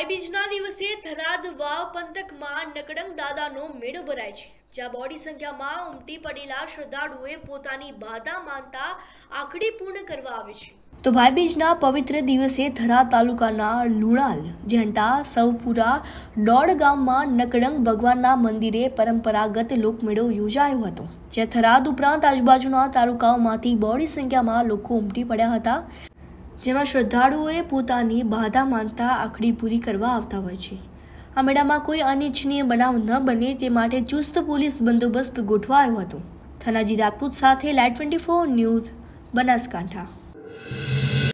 ભાઈબીજના દિવસે થરાદ વાવ પંથકમાં નકડંગ દાદાનો મેળો ભરાય છે જ્યાં બોડી સંખ્યામાં ઉમટી પડેલા શ્રદ્ધાળુએ પોતાની બાધા માનતા આખડી પૂર્ણ કરવા આવે છે તો ભાઈબીજના પવિત્ર દિવસે થરા તાલુકાના લુણાલ ઝંટા સૌપુરા દોડ ગામમાં નકડંગ ભગવાનના મંદિરે પરંપરાગત લોકમેળો યોજાયો હતો જે થરાદ ઉપરાંત આજુબાજુના તાલુકાઓમાંથી બોડી સંખ્યામાં લોકો ઉમટી પડ્યા હતા જેમાં શ્રદ્ધાળુઓએ પોતાની બાધા માનતા આખડી પૂરી કરવા આવતા હોય છે આ મેળામાં કોઈ અનિચ્છનીય બનાવ ન બને તે માટે ચુસ્ત પોલીસ બંદોબસ્ત ગોઠવાયો હતો થનાજી રાજપૂત સાથે light twenty four news Banaskantha